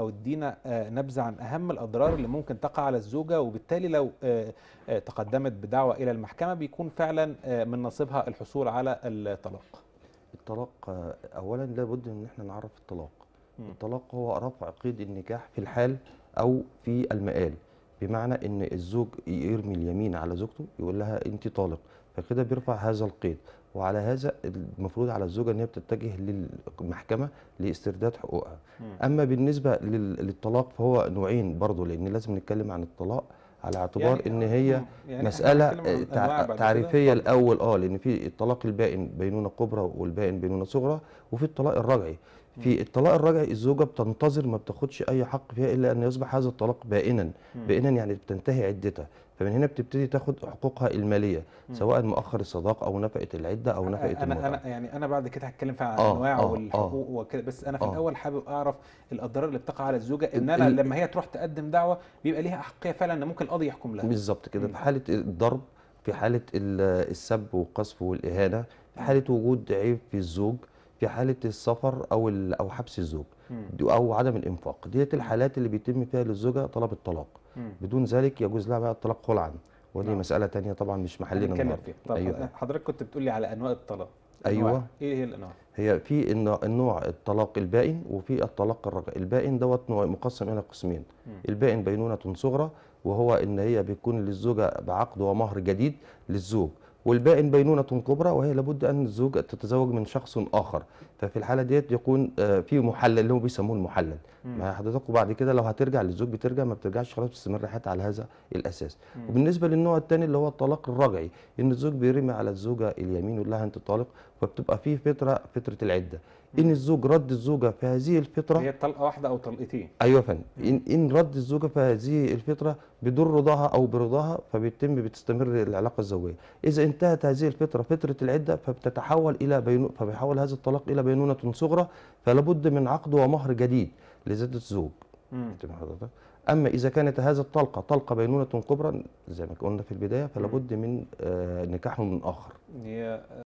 او ادينا آه، نبذه عن اهم الاضرار اللي ممكن تقع على الزوجه وبالتالي لو آه، آه، تقدمت بدعوه الى المحكمه بيكون فعلا من نصيبها الحصول على الطلاق. الطلاق اولا لابد ان احنا نعرف الطلاق. الطلاق هو رفع قيد النكاح في الحال او في المآل. بمعنى ان الزوج يرمي اليمين على زوجته يقول لها انت طالق فكده بيرفع هذا القيد وعلى هذا المفروض على الزوجه ان هي بتتجه للمحكمه لاسترداد حقوقها اما بالنسبه للطلاق فهو نوعين برضه لان لازم نتكلم عن الطلاق على اعتبار يعني ان هي يعني مساله تعريفيه الاول اه لان في الطلاق البائن بينونه كبرى والبائن بينونه صغرى وفي الطلاق الرجعي في الطلاق الرجعي الزوجه بتنتظر ما بتاخدش اي حق فيها الا ان يصبح هذا الطلاق بائنا بائنا يعني بتنتهي عدتها فمن هنا بتبتدي تاخد حقوقها الماليه سواء مؤخر الصداق او نفقه العده او نفقه أنا المتعه انا يعني انا بعد كده هتكلم في عن آه انواع آه والحقوق آه وكده بس انا في آه الاول حابب اعرف الاضرار اللي بتقع على الزوجه ان انا لما هي تروح تقدم دعوه بيبقى ليها احقيه فعلا ان ممكن القاضي يحكم لها بالظبط كده في حاله الضرب في حاله السب والقصف والاهانه في حاله وجود عيب في الزوج في حاله السفر او او حبس الزوج او عدم الانفاق ديت الحالات اللي بيتم فيها للزوجه طلب الطلاق بدون ذلك يجوز لها بقى الطلاق خلعا ودي نعم. مساله ثانيه طبعا مش محلنا النهارده ايوه حضرتك كنت بتقول لي على انواع الطلاق ايوه ايه هي الانواع هي في النوع الطلاق البائن وفي الطلاق الرجعي البائن دوت نوع مقسم الى قسمين البائن بينونه صغرى وهو ان هي بيكون للزوجه بعقد ومهر جديد للزوج والبائن بينونة كبرى وهي لابد أن الزوج تتزوج من شخص آخر ففي الحالة ديت يكون آه، في محلل اللي هو بيسموه المحلل ما حضرتك بعد كده لو هترجع للزوج بترجع ما بترجعش خلاص بتستمر حياتها على هذا الأساس مم. وبالنسبة للنوع الثاني اللي هو الطلاق الرجعي إن الزوج بيرمي على الزوجة اليمين ويقول لها أنت طالق فبتبقى في فترة فترة العدة ان الزوج رد الزوجه في هذه الفتره هي طلقه واحده او طلقتين ايوه يا فندم إن, ان رد الزوجه في هذه الفتره بدون رضاها او برضاها فبيتم بتستمر العلاقه الزوجيه اذا انت انتهت هذه الفترة فترة العدة فبتتحول إلى بينو فبيحول هذا الطلاق إلى بينونة صغرى فلابد من عقد ومهر جديد لزيادة الزوج أما إذا كانت هذا الطلقة طلقة بينونة كبرى زي ما قلنا في البداية فلابد من آه، نكاح من آخر